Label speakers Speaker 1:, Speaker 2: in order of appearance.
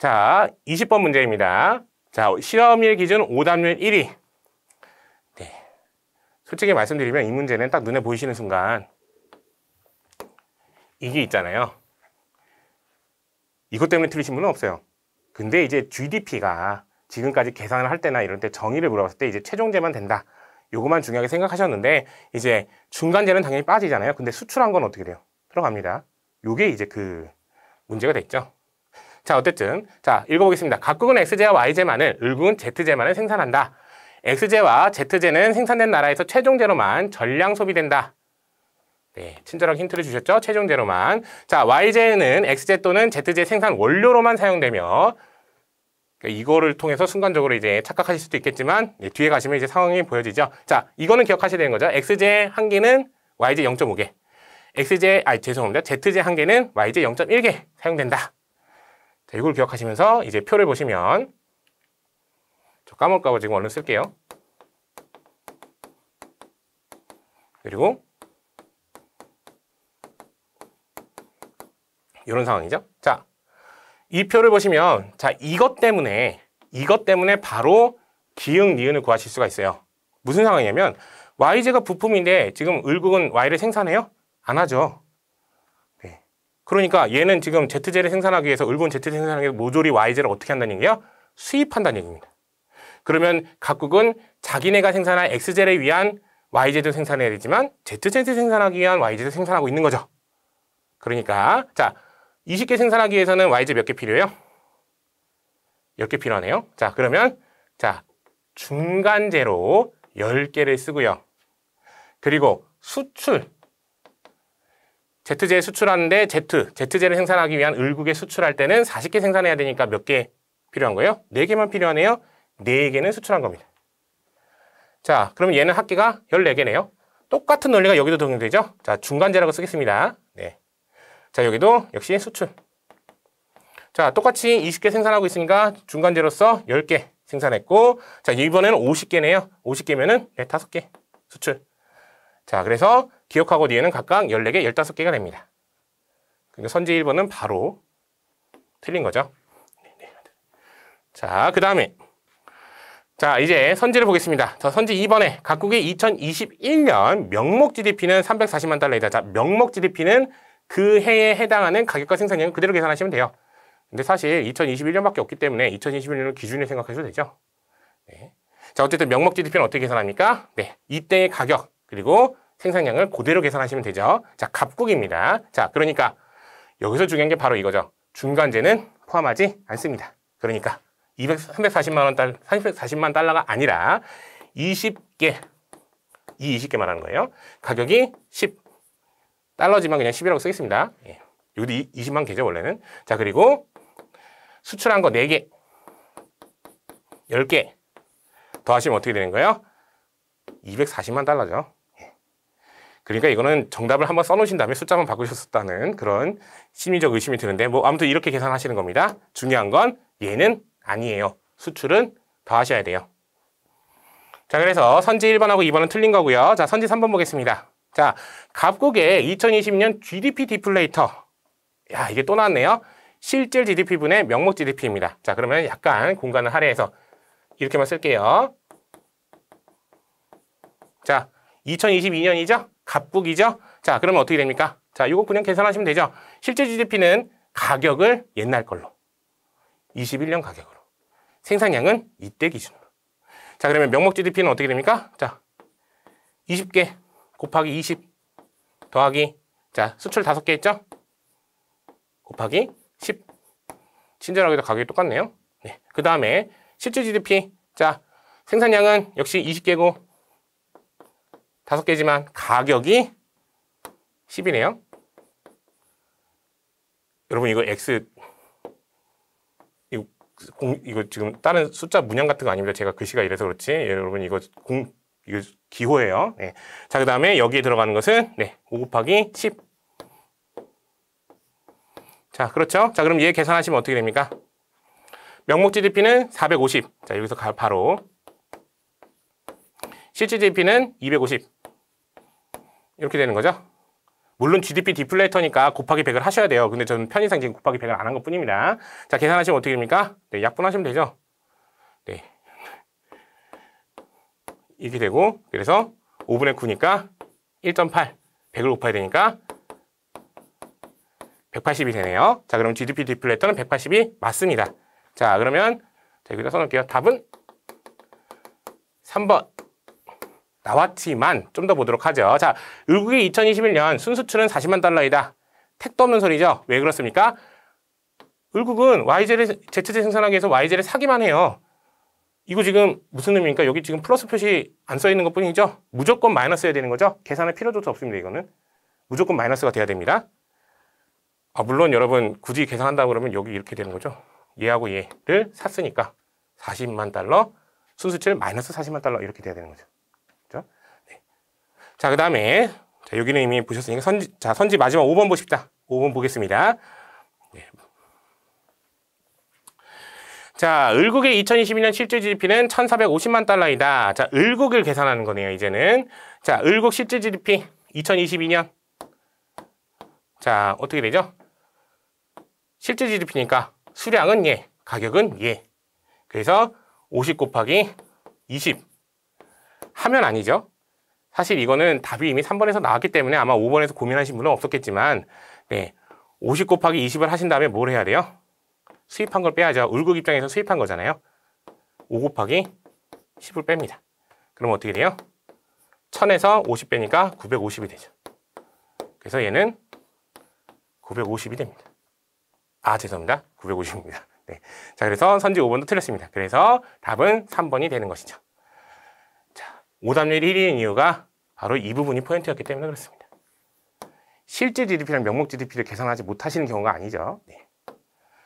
Speaker 1: 자, 20번 문제입니다. 자, 실험일 기준 오답률 1위. 네. 솔직히 말씀드리면 이 문제는 딱 눈에 보이시는 순간 이게 있잖아요. 이것 때문에 틀리신 분은 없어요. 근데 이제 GDP가 지금까지 계산을 할 때나 이런 때 정의를 물어봤을 때 이제 최종제만 된다. 요것만 중요하게 생각하셨는데 이제 중간제는 당연히 빠지잖아요. 근데 수출한 건 어떻게 돼요? 들어갑니다. 요게 이제 그 문제가 됐죠. 자, 어쨌든 자 읽어보겠습니다. 각국은 XJ와 YJ만을, 을국은 ZJ만을 생산한다. XJ와 ZJ는 생산된 나라에서 최종제로만 전량 소비된다. 네, 친절하게 힌트를 주셨죠? 최종제로만 자, YJ는 XJ 또는 ZJ 생산 원료로만 사용되며 그러니까 이거를 통해서 순간적으로 이제 착각하실 수도 있겠지만 네, 뒤에 가시면 이제 상황이 보여지죠. 자, 이거는 기억하셔야 되는 거죠. XJ 한 개는 YJ 0.5개, XJ, 아 죄송합니다. ZJ 한 개는 YJ 0.1개 사용된다. 자, 이걸 기억하시면서 이제 표를 보시면 저 까먹을까봐 지금 얼른 쓸게요. 그리고 이런 상황이죠. 자, 이 표를 보시면 자 이것 때문에 이것 때문에 바로 기응, 니은을 구하실 수가 있어요. 무슨 상황이냐면 yz가 부품인데 지금 을국은 y를 생산해요? 안 하죠. 그러니까 얘는 지금 ZJ를 생산하기 위해서 일본 ZJ 생산하기 위해서 모조리 YJ를 어떻게 한다는 얘기예요 수입한다는 얘기입니다. 그러면 각국은 자기네가 생산한 XJ를 위한 YJ도 생산해야 되지만 ZJ를 생산하기 위한 YJ도 생산하고 있는 거죠. 그러니까 자 20개 생산하기 위해서는 YJ 몇개 필요해요? 10개 필요하네요. 자 그러면 자중간제로 10개를 쓰고요. 그리고 수출 제트제 수출하는데 제트, 제트제를 생산하기 위한 을국에 수출할 때는 40개 생산해야 되니까 몇 개 필요한 거예요? 4개만 필요하네요. 4개는 수출한 겁니다. 자, 그럼 얘는 합계가 14개네요. 똑같은 논리가 여기도 적용되죠? 자, 중간재라고 쓰겠습니다. 네. 자, 여기도 역시 수출. 자, 똑같이 20개 생산하고 있으니까 중간재로서 10개 생산했고, 자, 이번에는 50개네요. 50개면은 네, 5개 수출. 자, 그래서 기억하고 뒤에는 각각 14개, 15개가 됩니다. 그러니까 선지 1번은 바로 틀린 거죠. 네, 네. 자, 그 다음에 자, 이제 선지를 보겠습니다. 자, 선지 2번에 각국의 2021년 명목 GDP는 340만 달러이다. 자, 명목 GDP는 그 해에 해당하는 가격과 생산량을 그대로 계산하시면 돼요. 근데 사실 2021년밖에 없기 때문에 2021년을 기준으로 생각하셔도 되죠. 네. 자, 어쨌든 명목 GDP는 어떻게 계산합니까? 네, 이때의 가격, 그리고 생산량을 그대로 계산하시면 되죠. 자, 갑국입니다. 자, 그러니까 여기서 중요한 게 바로 이거죠. 중간재는 포함하지 않습니다. 그러니까 200, 340만 원 달, 340만 달러가 아니라 20개, 이 20개 말하는 거예요. 가격이 10 달러지만 그냥 10이라고 쓰겠습니다. 예. 여기도 20만 개죠, 원래는. 자, 그리고 수출한 거 4개, 10개 더하시면 어떻게 되는 거예요? 240만 달러죠. 그러니까 이거는 정답을 한번 써놓으신 다음에 숫자만 바꾸셨다는 었 그런 심리적 의심이 드는데 뭐 아무튼 이렇게 계산하시는 겁니다. 중요한 건 얘는 아니에요. 수출은 더 하셔야 돼요. 자 그래서 선지 1번하고 2번은 틀린 거고요. 자 선지 3번 보겠습니다. 자 각국의 2020년 GDP 디플레이터 야 이게 또 나왔네요. 실질 GDP분의 명목 GDP입니다. 자 그러면 약간 공간을 할애해서 이렇게만 쓸게요. 자 2022년이죠? 갑국이죠. 자, 그러면 어떻게 됩니까? 자, 이거 그냥 계산하시면 되죠. 실제 GDP는 가격을 옛날 걸로 21년 가격으로 생산량은 이때 기준으로 자, 그러면 명목 GDP는 어떻게 됩니까? 자, 20개 곱하기 20 더하기 자, 수출 5개 했죠 곱하기 10 친절하게도 가격이 똑같네요. 네. 그 다음에 실제 GDP 자, 생산량은 역시 20개고 다섯 개지만 가격이 10이네요. 여러분 이거 X 이거, 공, 이거 지금 다른 숫자 문양 같은 거 아닙니다. 제가 글씨가 이래서 그렇지. 예, 여러분 이거 공 이거 기호예요. 네. 자, 그 다음에 여기에 들어가는 것은 네, 5 곱하기 10. 자, 그렇죠. 자, 그럼 얘 계산하시면 어떻게 됩니까? 명목 GDP는 450. 자, 여기서 바로 실질 GDP는 250. 이렇게 되는 거죠. 물론 GDP 디플레이터니까 곱하기 100을 하셔야 돼요. 근데 저는 편의상 지금 곱하기 100을 안 한 것 뿐입니다. 자, 계산하시면 어떻게 됩니까? 네, 약분하시면 되죠. 네. 이렇게 되고, 그래서 5분의 9니까 1.8. 100을 곱해야 되니까 180이 되네요. 자, 그럼 GDP 디플레이터는 180이 맞습니다. 자, 그러면 자, 여기다 써놓을게요. 답은 3번. 나왔지만 좀 더 보도록 하죠. 자, 미국이 2021년 순수출은 40만 달러이다. 택도 없는 소리죠. 왜 그렇습니까? 을국은 YZ를 제트제 생산하기 위해서 YZ를 사기만 해요. 이거 지금 무슨 의미입니까? 여기 지금 플러스 표시 안 써 있는 것 뿐이죠? 무조건 마이너스 해야 되는 거죠? 계산할 필요조차 없습니다, 이거는. 무조건 마이너스가 돼야 됩니다. 아, 물론 여러분 굳이 계산한다 그러면 여기 이렇게 되는 거죠. 얘하고 얘를 샀으니까 40만 달러, 순수출를 마이너스 40만 달러 이렇게 돼야 되는 거죠. 자, 그 다음에, 자, 여기는 이미 보셨으니까 선지, 자, 선지 마지막 5번 보십니다. 5번 보겠습니다. 네. 자, 을국의 2022년 실제 GDP는 1,450만 달러이다. 자, 을국을 계산하는 거네요, 이제는. 자, 을국 실제 GDP 2022년. 자, 어떻게 되죠? 실제 GDP니까 수량은 예, 가격은 예. 그래서 50 곱하기 20 하면 아니죠. 사실 이거는 답이 이미 3번에서 나왔기 때문에 아마 5번에서 고민하신 분은 없었겠지만 네, 50 곱하기 20을 하신 다음에 뭘 해야 돼요? 수입한 걸 빼야죠. 울극 입장에서 수입한 거잖아요. 5 곱하기 10을 뺍니다. 그럼 어떻게 돼요? 1000에서 50 빼니까 950이 되죠. 그래서 얘는 950이 됩니다. 아, 죄송합니다. 950입니다. 네. 자, 그래서 선지 5번도 틀렸습니다. 그래서 답은 3번이 되는 것이죠. 자, 오답률이 1위인 이유가 바로 이 부분이 포인트였기 때문에 그렇습니다. 실제 GDP랑 명목 GDP를 계산하지 못하시는 경우가 아니죠. 네.